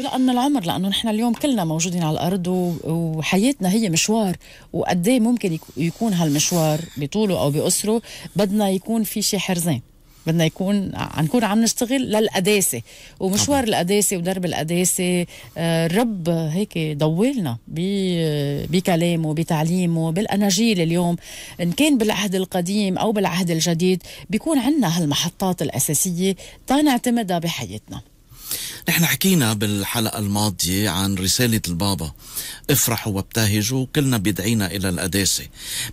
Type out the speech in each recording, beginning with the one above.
لأن العمر لأنه نحن اليوم كلنا موجودين على الأرض وحياتنا هي مشوار وقد إيه ممكن يكون هالمشوار بطوله أو بأسره بدنا يكون في شي حرزين بدنا يكون نكون عم نشتغل للقداسة ومشوار القداسة ودرب القداسة آه، الرب هيك ضولنا بكلامه بتعليمه بالأناجيل اليوم إن كان بالعهد القديم أو بالعهد الجديد بيكون عندنا هالمحطات الأساسية تنعتمدها بحياتنا نحن حكينا بالحلقة الماضية عن رسالة البابا افرحوا وابتهجوا وكلنا بيدعينا إلى القداسة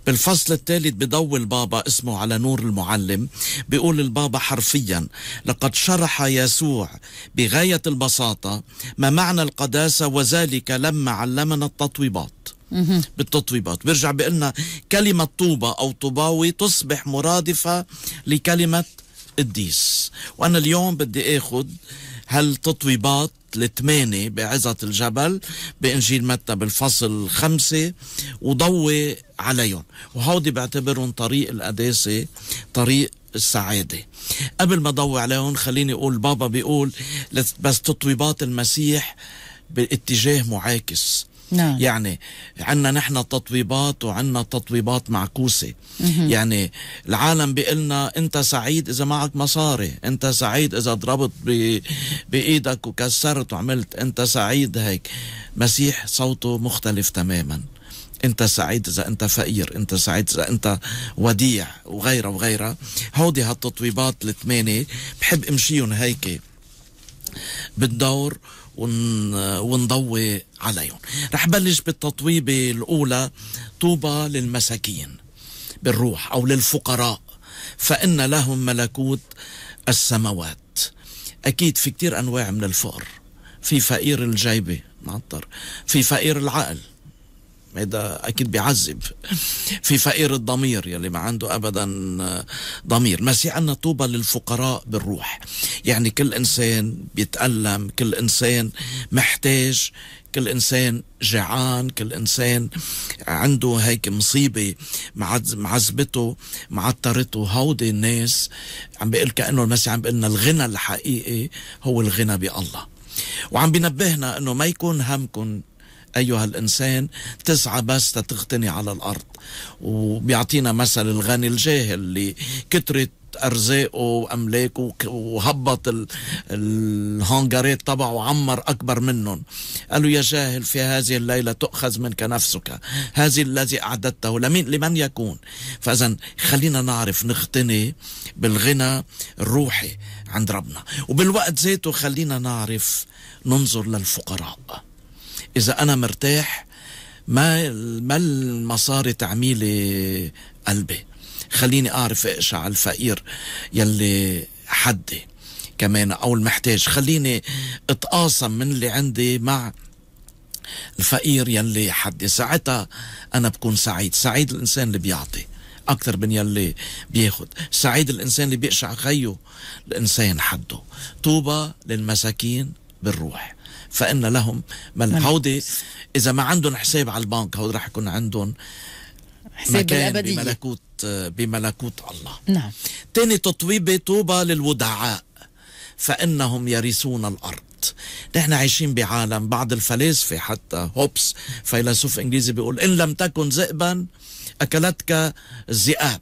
بالفصل الثالث بضو البابا اسمه على نور المعلم بيقول البابا حرفيا لقد شرح يسوع بغاية البساطة ما معنى القداسة وذلك لما علمنا التطويبات بالتطويبات بيرجع بيقولنا كلمة طوبة أو طوباوي تصبح مرادفة لكلمة قديس وأنا اليوم بدي أخذ هل الثمانية بعزة الجبل بإنجيل متى بالفصل الخمسة وضوي عليهم وهودي بعتبرهم طريق القداسة طريق السعادة قبل ما ضوي عليهم خليني أقول بابا بيقول بس تطويبات المسيح باتجاه معاكس نعم. يعني عنا نحن تطويبات وعنا تطويبات معكوسة مهم. يعني العالم بيقلنا انت سعيد اذا معك مصاري انت سعيد اذا ضربت بايدك وكسرت وعملت انت سعيد هيك مسيح صوته مختلف تماما انت سعيد اذا انت فقير انت سعيد اذا انت وديع وغيرها وغيرها هودي هالتطويبات الثمانيه بحب امشيهم هيك بالدور ونضوي عليهم رح بلش بالتطويبة الأولى طوبى للمساكين بالروح أو للفقراء فإن لهم ملكوت السماوات أكيد في كتير أنواع من الفقر في فقير الجيبة معطر في فقير العقل هذا اكيد بيعذب في فقير الضمير يلي ما عنده ابدا ضمير مسيح عنا طوبى للفقراء بالروح يعني كل انسان بيتالم كل انسان محتاج كل انسان جعان كل انسان عنده هيك مصيبه معذبته معطرته هودي الناس عم بيقول كانه المسيح عم بيقول الغنى الحقيقي هو الغنى بالله وعم بينبهنا انه ما يكون همكم أيها الإنسان تسعى بس تغتني على الأرض وبيعطينا مثل الغني الجاهل اللي كترت ارزاقه واملاكه وهبط الهنجرات تبعه وعمر اكبر منهم قالوا يا جاهل في هذه الليله تؤخذ منك نفسك هذه الذي اعددته لمين لمن يكون فاذا خلينا نعرف نغتني بالغنى الروحي عند ربنا وبالوقت ذاته خلينا نعرف ننظر للفقراء اذا انا مرتاح ما ما المصاري تعميلي قلبي خليني اعرف اقشع على الفقير يلي حدي كمان او المحتاج خليني اتقاسم من اللي عندي مع الفقير يلي حدي ساعتها انا بكون سعيد سعيد الانسان اللي بيعطي اكثر من يلي بياخد سعيد الانسان اللي بيقشع خيه الانسان حده طوبى للمساكين بالروح فإن لهم من هودي إذا ما عندهم حساب على البنك هودي رح يكون عندهم حساب مكان بملكوت بملكوت الله نعم تاني تطويبة طوبى للودعاء فإنهم يرثون الأرض نحن عايشين بعالم بعض الفلاسفة حتى هوبس فيلسوف إنجليزي بيقول إن لم تكن ذئبا أكلتك الذئاب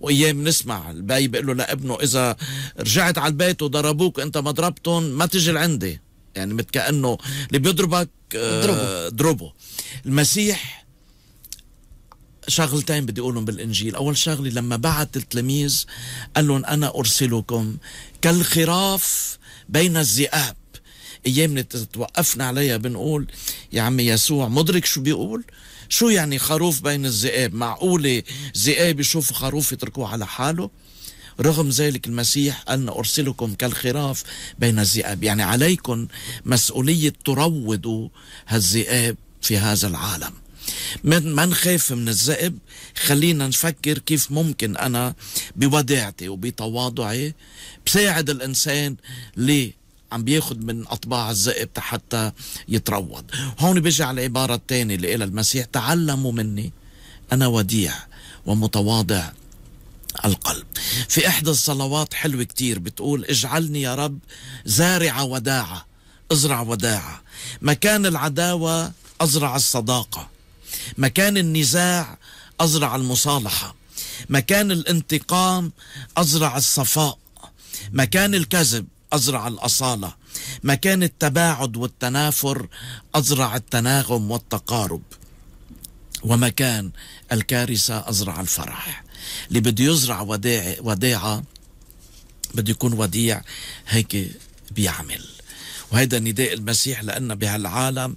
وايام نسمع البي بيقول له لابنه اذا رجعت على البيت وضربوك انت ما ضربتهم ما تجي لعندي يعني مثل كانه اللي بيضربك اضربه آه، ضربه المسيح شغلتين بدي اقولهم بالانجيل، اول شغله لما بعت التلاميذ قال لهم انا ارسلكم كالخراف بين الذئاب، اللي توقفنا عليها بنقول يا عمي يسوع مدرك شو بيقول؟ شو يعني خروف بين الذئاب؟ معقوله ذئاب يشوفوا خروف يتركوه على حاله؟ رغم ذلك المسيح أن أرسلكم كالخراف بين الذئاب يعني عليكم مسؤولية تروضوا هالذئاب في هذا العالم من ما نخاف من الذئب خلينا نفكر كيف ممكن أنا بوداعتي وبتواضعي بساعد الإنسان لي عم بياخد من أطباع الذئب حتى يتروض هون بيجي على العبارة الثانية اللي قالها المسيح تعلموا مني أنا وديع ومتواضع القلب في إحدى الصلوات حلوة كتير بتقول اجعلني يا رب زارع وداعة ازرع وداعة مكان العداوة أزرع الصداقة مكان النزاع أزرع المصالحة مكان الانتقام أزرع الصفاء مكان الكذب أزرع الأصالة مكان التباعد والتنافر أزرع التناغم والتقارب ومكان الكارثة أزرع الفرح اللي بده يزرع وداع وداعة بده يكون وديع هيك بيعمل وهيدا نداء المسيح لأن بهالعالم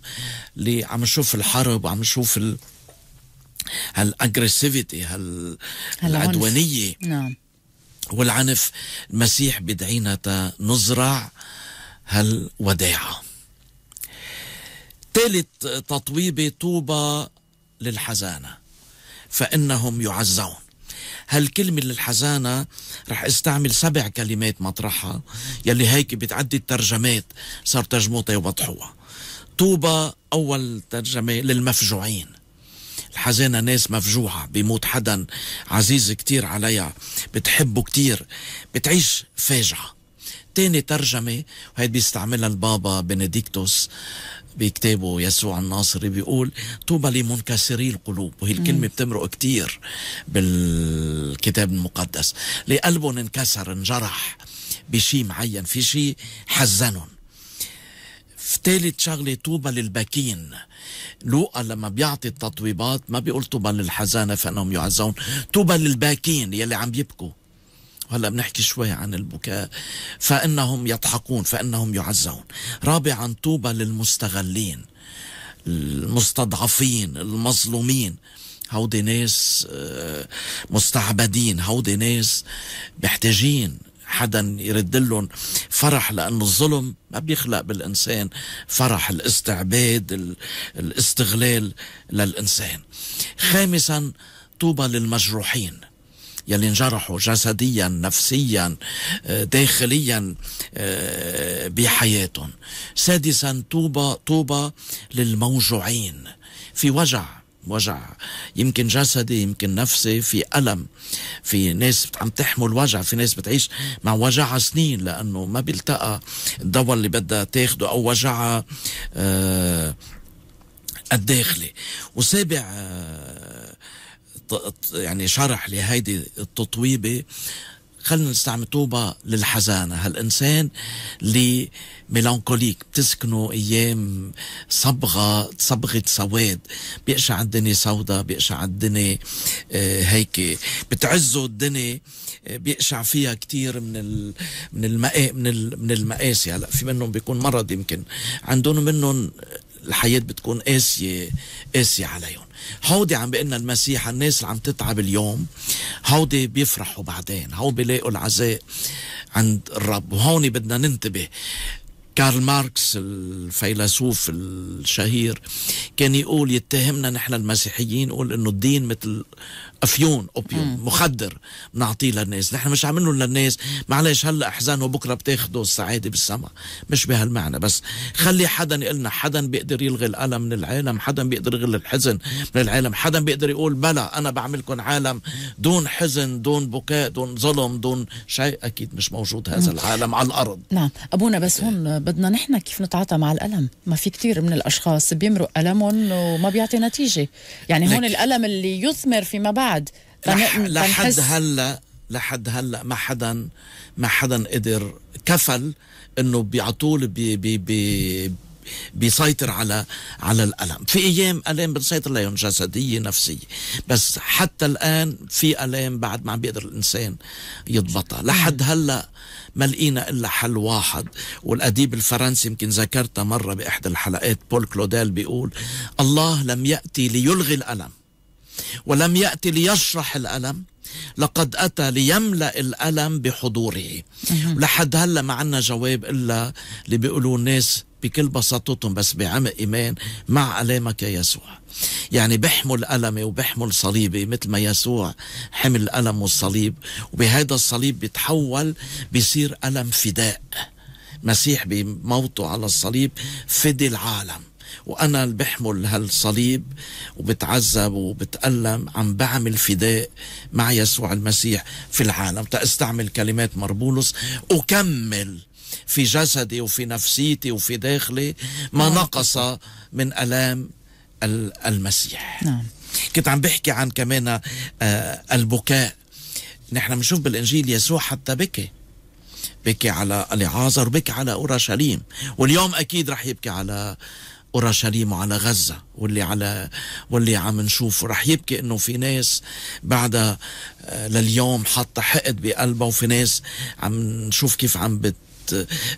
اللي عم نشوف الحرب وعم نشوف ال... هالاجريسيفيتي هال... هالعدوانية نعم والعنف المسيح بدعينا نزرع هالوداعة ثالث تطويبة طوبى للحزانة فإنهم يعزون هالكلمة للحزانة رح استعمل سبع كلمات مطرحها يلي هيك بتعدي الترجمات صار ترجموها يوضحوها طوبى أول ترجمة للمفجوعين الحزانة ناس مفجوعة بيموت حدا عزيز كتير عليها بتحبه كتير بتعيش فاجعة تاني ترجمة وهي بيستعملها البابا بنديكتوس بكتابه يسوع الناصري بيقول طوبى لمنكسري القلوب وهي الكلمة بتمرق كتير بالكتاب المقدس لقلبهم انكسر انجرح بشي معين في شي حزنهم ثالث شغلة طوبى للباكين لوقا لما بيعطي التطويبات ما بيقول طوبى للحزانة فإنهم يعزون طوبى للباكين يلي عم يبكوا وهلا بنحكي شوي عن البكاء فإنهم يضحكون فإنهم يعزون رابعا طوبى للمستغلين المستضعفين المظلومين هودي ناس آه، مستعبدين هودي ناس محتاجين حدا يرد لهم فرح لأنه الظلم ما بيخلق بالإنسان فرح الاستعباد الاستغلال للإنسان خامسا طوبى للمجروحين يلي انجرحوا جسديا نفسيا آه، داخليا آه، بحياتهم سادسا طوبى طوبى للموجوعين في وجع وجع يمكن جسدي يمكن نفسي في ألم في ناس عم تحمل وجع في ناس بتعيش مع وجعها سنين لأنه ما بيلتقى الدواء اللي بدها تاخده أو وجعها آه الداخلي وسابع آه يعني شرح لهيدي التطويبه خلينا نستعمل طوبة للحزانة هالإنسان اللي ميلانكوليك بتسكنه أيام صبغة صبغة سواد بيقشع الدنيا سودا بيقشع الدنيا آه، هيك بتعزه الدنيا آه، بيقشع فيها كتير من ال من المقا من ال من المقاسي هلا في منهم بيكون مرض يمكن عندهم منهم الحياة بتكون قاسية قاسية عليهم هودي عم بقلنا المسيح الناس اللي عم تتعب اليوم هودي بيفرحوا بعدين هو بيلاقوا العزاء عند الرب وهون بدنا ننتبه كارل ماركس الفيلسوف الشهير كان يقول يتهمنا نحن المسيحيين يقول انه الدين مثل افيون اوبيوم مخدر بنعطيه للناس نحن مش عاملينه للناس معلش هلا احزان وبكره بتاخده السعاده بالسما مش بهالمعنى بس خلي حدا يقلنا حدا بيقدر يلغي الالم من العالم حدا بيقدر يلغي الحزن من العالم حدا بيقدر يقول بلا انا بعملكم عالم دون حزن دون بكاء دون ظلم دون شيء اكيد مش موجود هذا العالم على الارض نعم ابونا بس هون بدنا نحن كيف نتعاطى مع الالم ما في كثير من الاشخاص بيمرق المهم وما بيعطي نتيجه يعني هون الالم اللي يثمر فيما بعد بعد لحد هلا لحد هلا ما حدا ما حدا قدر كفل انه على طول بي بي بي بيسيطر على على الالم في ايام الام بتسيطر عليهم جسديه نفسيه بس حتى الان في الام بعد ما عم بيقدر الانسان يضبطها لحد هلا ما لقينا الا حل واحد والاديب الفرنسي يمكن ذكرتها مره باحدى الحلقات بول كلوديل بيقول الله لم ياتي ليلغي الالم ولم يأتي ليشرح الألم لقد أتى ليملأ الألم بحضوره لحد هلا ما عنا جواب إلا اللي بيقولوا الناس بكل بساطتهم بس بعمق إيمان مع ألامك يا يسوع يعني بحمل ألمي وبحمل صليبي مثل ما يسوع حمل الألم والصليب وبهذا الصليب بيتحول بيصير ألم فداء مسيح بموته على الصليب فدي العالم وانا اللي بحمل هالصليب وبتعذب وبتالم عم بعمل فداء مع يسوع المسيح في العالم تستعمل كلمات مربولس اكمل في جسدي وفي نفسيتي وفي داخلي ما نعم. نقص من الام المسيح نعم. كنت عم بحكي عن كمان آه، البكاء نحن بنشوف بالانجيل يسوع حتى بكي بكي على اليعازر بكي على اورشليم واليوم اكيد رح يبكي على اورشليم وعلى غزه واللي على واللي عم نشوفه رح يبكي انه في ناس بعدها آه، لليوم حاطه حقد بقلبها وفي ناس عم نشوف كيف عم بت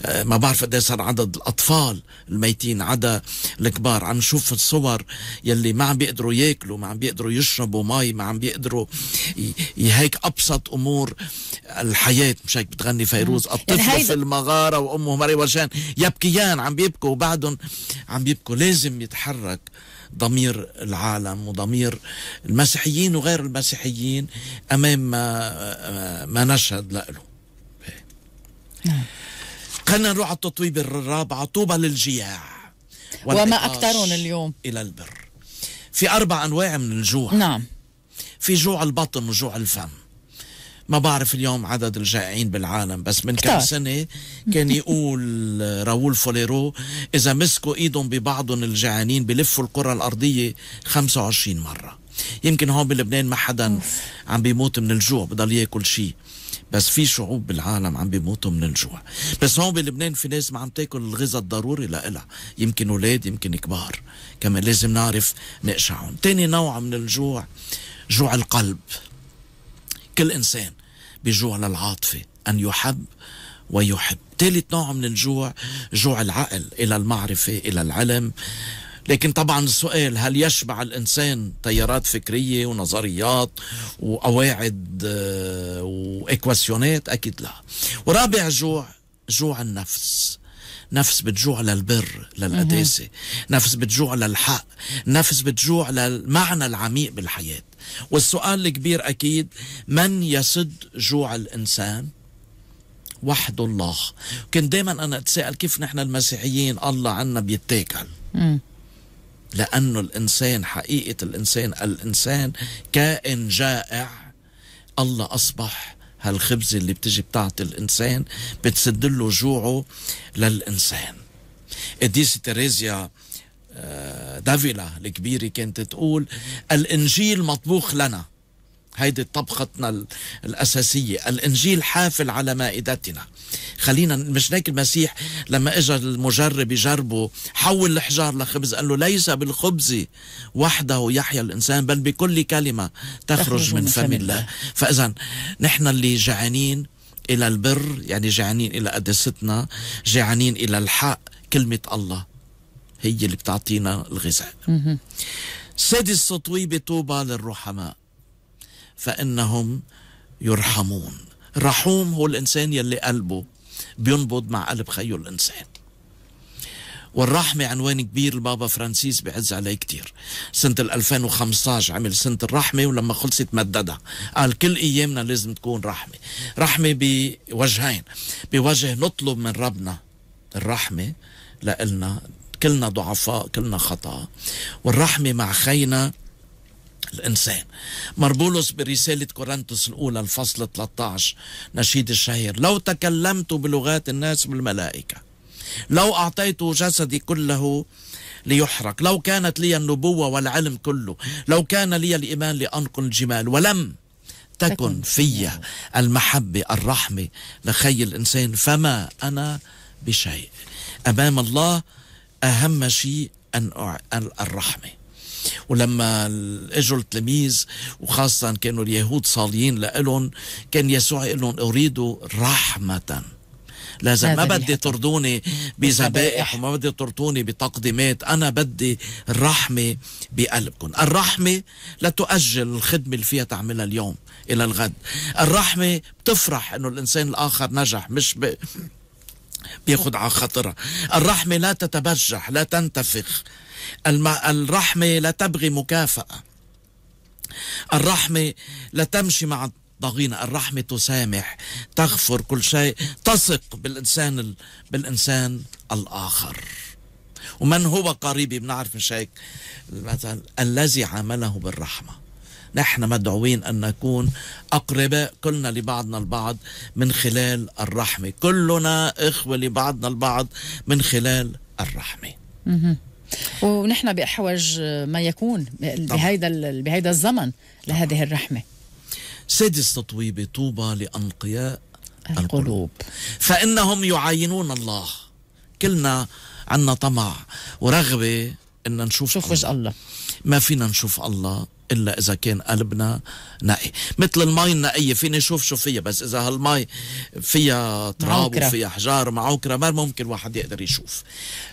آه، ما بعرف قد صار عدد الاطفال الميتين عدا الكبار عم نشوف الصور يلي ما عم بيقدروا ياكلوا ما عم بيقدروا يشربوا مي ما عم بيقدروا هيك ابسط امور الحياه مش هيك بتغني فيروز الطفل يعني في المغاره وامه مري ورشان يبكيان عم بيبكوا وبعدهم عم بيبكوا لازم يتحرك ضمير العالم وضمير المسيحيين وغير المسيحيين امام ما آه، آه، ما نشهد له نعم. خلينا نروح على التطويب الرابعة طوبى للجياع وما أكثرهم اليوم إلى البر في أربع أنواع من الجوع نعم في جوع البطن وجوع الفم ما بعرف اليوم عدد الجائعين بالعالم بس من كم سنة كان يقول راول فوليرو إذا مسكوا إيدهم ببعضهم الجعانين بلفوا الكرة الأرضية 25 مرة يمكن هون بلبنان ما حدا عم بيموت من الجوع بضل ياكل شيء بس في شعوب بالعالم عم بيموتوا من الجوع بس هون بلبنان في ناس ما عم تاكل الغذاء الضروري لإلها يمكن اولاد يمكن كبار كمان لازم نعرف نقشعهم تاني نوع من الجوع جوع القلب كل انسان بجوع للعاطفه ان يحب ويحب ثالث نوع من الجوع جوع العقل الى المعرفه الى العلم لكن طبعا السؤال هل يشبع الإنسان تيارات فكرية ونظريات وقواعد آه، وإكواسيونات أكيد لا ورابع جوع جوع النفس نفس بتجوع للبر للقداسة نفس بتجوع للحق نفس بتجوع للمعنى العميق بالحياة والسؤال الكبير أكيد من يسد جوع الإنسان وحده الله كنت دايما أنا أتساءل كيف نحن المسيحيين الله عنا بيتاكل لأنه الإنسان حقيقة الإنسان الإنسان كائن جائع الله أصبح هالخبزة اللي بتجي بتاعت الإنسان بتسد له جوعه للإنسان قديسة تريزيا آه، دافيلا الكبيرة كانت تقول الإنجيل مطبوخ لنا هيدي طبختنا الأساسية الإنجيل حافل على مائدتنا خلينا مش هيك المسيح لما اجى المجرب يجربه حول الحجار لخبز قال له ليس بالخبز وحده يحيا الانسان بل بكل كلمه تخرج من فم الله فاذا نحن اللي جعانين الى البر يعني جعانين الى قداستنا جعانين الى الحق كلمه الله هي اللي بتعطينا الغذاء سادس سطوي بطوبى للرحماء فإنهم يرحمون رحوم هو الإنسان يلي قلبه بينبض مع قلب خيه الإنسان والرحمة عنوان كبير البابا فرانسيس بعز عليه كتير سنة 2015 عمل سنة الرحمة ولما خلصت مددها قال كل أيامنا لازم تكون رحمة رحمة بوجهين بوجه نطلب من ربنا الرحمة لإلنا كلنا ضعفاء كلنا خطأ والرحمة مع خينا الإنسان مربولوس برسالة كورنثوس الأولى الفصل 13 نشيد الشهير لو تكلمت بلغات الناس بالملائكة لو أعطيت جسدي كله ليحرق لو كانت لي النبوة والعلم كله لو كان لي الإيمان لأنقل الجمال ولم تكن في المحبة الرحمة لخي الإنسان فما أنا بشيء أمام الله أهم شيء أن الرحمة ولما اجوا التلاميذ وخاصه كانوا اليهود صاليين لهم كان يسوع يقول لهم اريد رحمه لازم ما بدي طردوني بذبائح وما بدي طردوني بتقديمات أنا بدي الرحمة بقلبكم الرحمة لا تؤجل الخدمة اللي فيها تعملها اليوم إلى الغد الرحمة بتفرح أنه الإنسان الآخر نجح مش ب... بياخد على خاطرها الرحمة لا تتبجح لا تنتفخ الرحمة لا تبغي مكافأة الرحمة لا تمشي مع ضغينة الرحمة تسامح تغفر كل شيء تثق بالإنسان ال... بالإنسان الآخر ومن هو قريبي بنعرف مش هيك مثلا الذي عامله بالرحمة نحن مدعوين أن نكون أقرباء كلنا لبعضنا البعض من خلال الرحمة كلنا إخوة لبعضنا البعض من خلال الرحمة ونحن بأحوج ما يكون بهيدا بهيدا الزمن لهذه الرحمة سادس تطويب طوبى لأنقياء القلوب. القلوب فإنهم يعاينون الله كلنا عنا طمع ورغبة إن نشوف شوف وجه الله ما فينا نشوف الله الا اذا كان قلبنا نقي مثل المي النقيه فيني نشوف شو فيها بس اذا هالمي فيها تراب وفيها حجار معوكره ما ممكن واحد يقدر يشوف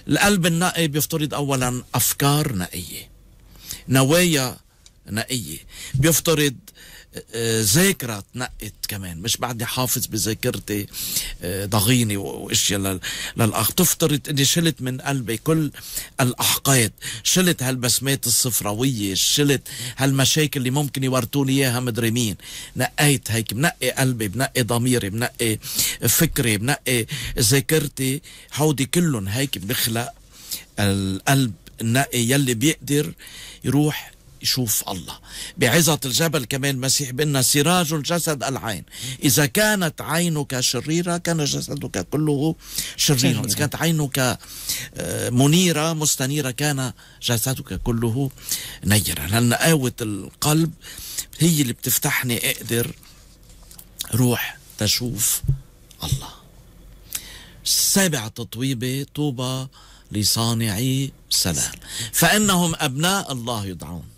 القلب النقي بيفترض اولا افكار نقيه نوايا نقيه بيفترض ذاكرة تنقت كمان مش بعدي حافظ بذاكرتي آه، ضغيني واشياء للاخ تفطرت اني شلت من قلبي كل الاحقاد شلت هالبسمات الصفراوية شلت هالمشاكل اللي ممكن يورطوني اياها مدري مين نقيت هيك بنقي قلبي بنقي ضميري بنقي فكري بنقي ذاكرتي هودي كلهم هيك بخلق القلب النقي يلي بيقدر يروح يشوف الله بعظة الجبل كمان المسيح بنا سراج الجسد العين إذا كانت عينك شريرة كان جسدك كله شريرا إذا كانت عينك آه، منيرة مستنيرة كان جسدك كله نيرا لأن قوة القلب هي اللي بتفتحني أقدر روح تشوف الله سابع تطويبة طوبى لصانعي سلام فإنهم أبناء الله يدعون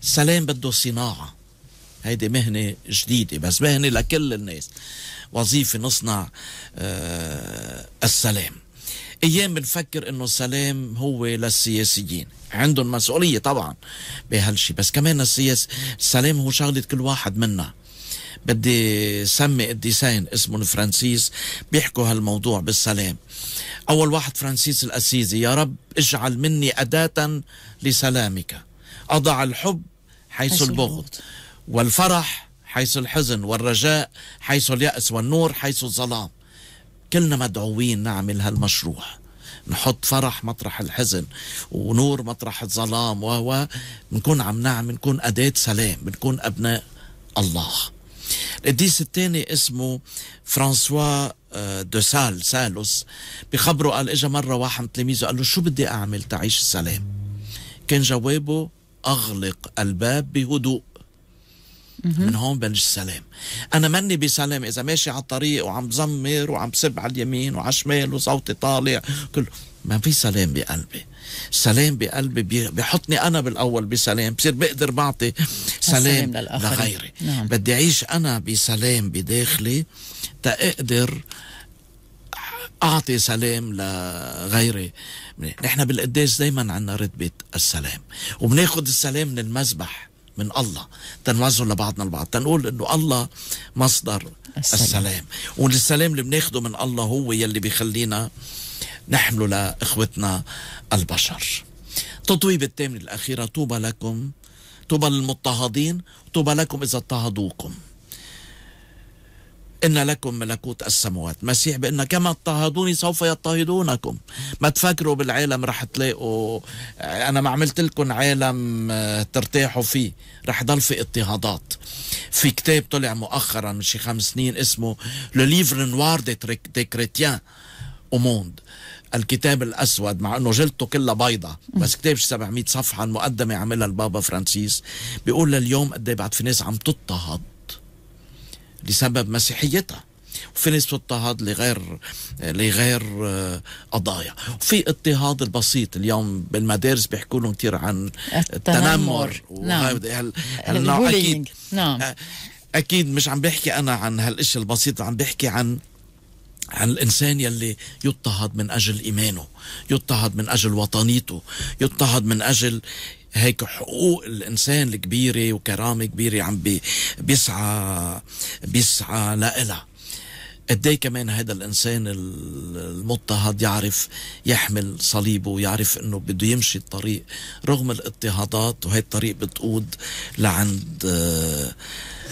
سلام بده صناعة هيدي مهنة جديدة بس مهنة لكل الناس وظيفة نصنع آه، السلام ايام بنفكر انه السلام هو للسياسيين عندهم مسؤولية طبعا بهالشي بس كمان السياس السلام هو شغلة كل واحد منا بدي سمي الديسين اسمه فرانسيس بيحكوا هالموضوع بالسلام أول واحد فرانسيس الأسيزي يا رب اجعل مني أداة لسلامك أضع الحب حيث, حيث البغض, والفرح حيث الحزن والرجاء حيث اليأس والنور حيث الظلام كلنا مدعوين نعمل هالمشروع نحط فرح مطرح الحزن ونور مطرح الظلام وهو بنكون عم نعمل بنكون أداة سلام بنكون أبناء الله القديس الثاني اسمه فرانسوا آه، دو سال سالوس بخبره قال اجى مره واحد من تلاميذه قال له شو بدي اعمل تعيش السلام كان جوابه أغلق الباب بهدوء من هون بلش السلام انا مني بسلام اذا ماشي على الطريق وعم زمر وعم سب على اليمين وعلى الشمال وصوتي طالع كله ما في سلام بقلبي سلام بقلبي بيحطني انا بالاول بسلام بصير بقدر بعطي سلام لغيري نعم. بدي اعيش انا بسلام بداخلي تقدر أعطي سلام لغيري نحن بالقداس دايما عنا رتبة السلام وبناخد السلام من المسبح من الله تنوزه لبعضنا البعض تنقول انه الله مصدر السلام, السلام. والسلام اللي بناخده من الله هو يلي بيخلينا نحمله لاخوتنا البشر تطويب الثامن الاخيره طوبى لكم طوبى للمضطهدين طوبى لكم اذا اضطهدوكم إن لكم ملكوت السموات مسيح بأن كما اضطهدوني سوف يضطهدونكم ما تفكروا بالعالم رح تلاقوا أنا ما عملت لكم عالم آه، ترتاحوا فيه رح ضل في اضطهادات في كتاب طلع مؤخرا من شي خمس سنين اسمه لو ليفر نوار دي, دي كريتيان وموند الكتاب الأسود مع أنه جلدته كلها بيضة بس كتاب 700 صفحة المقدمة عملها البابا فرانسيس بيقول لليوم قد إيه بعد في ناس عم تضطهد لسبب مسيحيتها وفي نسبة اضطهاد لغير لغير آه، قضايا وفي اضطهاد البسيط اليوم بالمدارس بيحكوا لهم كثير عن التنمر, التنمر. نعم, نعم، اكيد نعم آه، اكيد مش عم بحكي انا عن هالاشي البسيط عم بحكي عن عن الانسان يلي يضطهد من اجل ايمانه، يضطهد من اجل وطنيته، يضطهد من اجل هيك حقوق الانسان الكبيره وكرامه كبيره عم بي بيسعى بيسعى لها قد إيه كمان هذا الانسان المضطهد يعرف يحمل صليبه ويعرف انه بده يمشي الطريق رغم الاضطهادات وهي الطريق بتقود لعند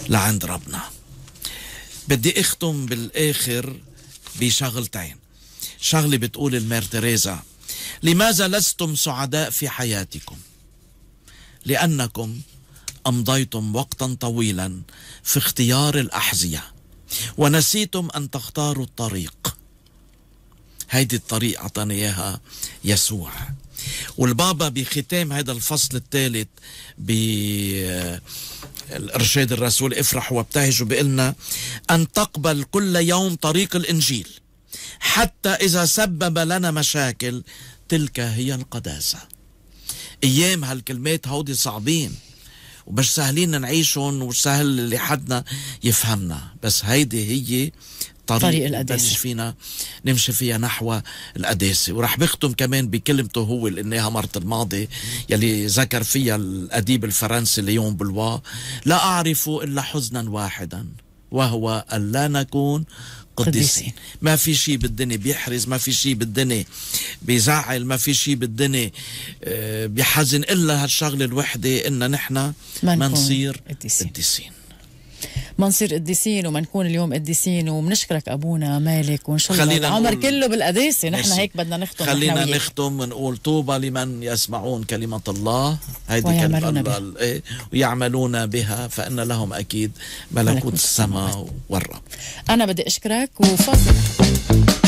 لعند ربنا بدي اختم بالاخر بشغلتين شغله بتقول المير تريزا لماذا لستم سعداء في حياتكم لأنكم أمضيتم وقتا طويلا في اختيار الأحذية ونسيتم أن تختاروا الطريق هيدي الطريق أعطانا إياها يسوع والبابا بختام هذا الفصل الثالث بالإرشاد الرسول افرح وابتهجوا بإلنا أن تقبل كل يوم طريق الإنجيل حتى إذا سبب لنا مشاكل تلك هي القداسة ايام هالكلمات هودي صعبين ومش سهلين نعيشهم وسهل اللي حدنا يفهمنا بس هيدي هي طريق, طريق القداسة فينا نمشي فيها نحو القداسة ورح بختم كمان بكلمته هو اللي قلناها مرة الماضي يلي ذكر فيها الأديب الفرنسي ليون بلوا لا أعرف إلا حزنا واحدا وهو ألا نكون قديسين ما في شيء بالدنيا بيحرز ما في شيء بالدنيا بيزعل ما في شيء بالدنيا آه، بيحزن إلا هالشغلة الوحدة إن نحن ما نصير قديسين ما نصير قديسين وما نكون اليوم قديسين ومنشكرك ابونا مالك وان شاء الله العمر كله بالقداسه نحن هيك بدنا نختم خلينا نختم ونقول طوبى لمن يسمعون كلمه الله هيدي كلمه الله إيه ويعملون بها فان لهم اكيد ملكوت السماء والرب انا بدي اشكرك وفضل